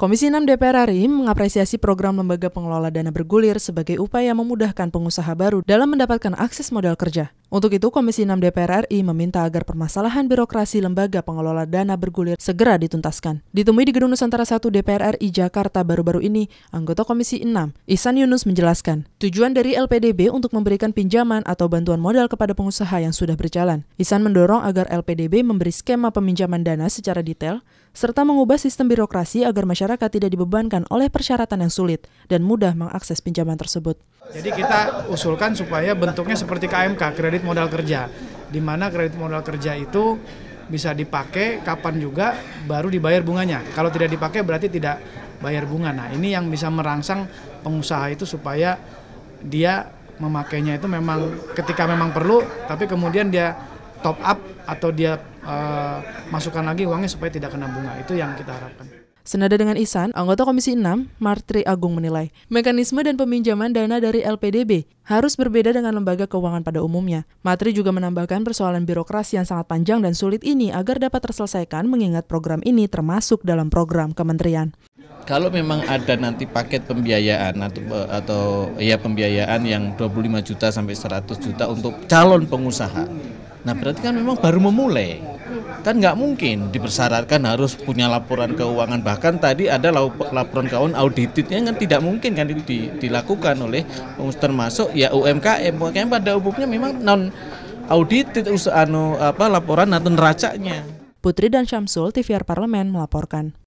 Komisi 6 DPR RI mengapresiasi program Lembaga Pengelola Dana Bergulir sebagai upaya memudahkan pengusaha baru dalam mendapatkan akses modal kerja. Untuk itu, Komisi 6 DPR RI meminta agar permasalahan birokrasi lembaga pengelola dana bergulir segera dituntaskan. Ditemui di Gedung Nusantara 1 DPR RI Jakarta baru-baru ini, anggota Komisi 6, Ihsan Yunus menjelaskan, tujuan dari LPDB untuk memberikan pinjaman atau bantuan modal kepada pengusaha yang sudah berjalan. Ihsan mendorong agar LPDB memberi skema peminjaman dana secara detail, serta mengubah sistem birokrasi agar masyarakat tidak dibebankan oleh persyaratan yang sulit dan mudah mengakses pinjaman tersebut. Jadi kita usulkan supaya bentuknya seperti KMK, kredit modal kerja. Di mana kredit modal kerja itu bisa dipakai kapan juga baru dibayar bunganya. Kalau tidak dipakai berarti tidak bayar bunga. Nah, ini yang bisa merangsang pengusaha itu supaya dia memakainya itu memang ketika memang perlu tapi kemudian dia top up atau dia uh, masukkan lagi uangnya supaya tidak kena bunga. Itu yang kita harapkan. Senada dengan Isan, anggota Komisi 6, Martri Agung menilai, mekanisme dan peminjaman dana dari LPDB harus berbeda dengan lembaga keuangan pada umumnya. Matri juga menambahkan persoalan birokrasi yang sangat panjang dan sulit ini agar dapat terselesaikan mengingat program ini termasuk dalam program kementerian. Kalau memang ada nanti paket pembiayaan atau, atau ya pembiayaan yang 25 juta sampai 100 juta untuk calon pengusaha, nah berarti kan memang baru memulai kan nggak mungkin dipersyaratkan harus punya laporan keuangan bahkan tadi ada laporan keuangan auditnya kan tidak mungkin kan itu dilakukan oleh masuk ya UMKM UMKM pada umumnya memang non audited anu apa laporan atau neracanya Putri dan Syamsul TVR Parlemen melaporkan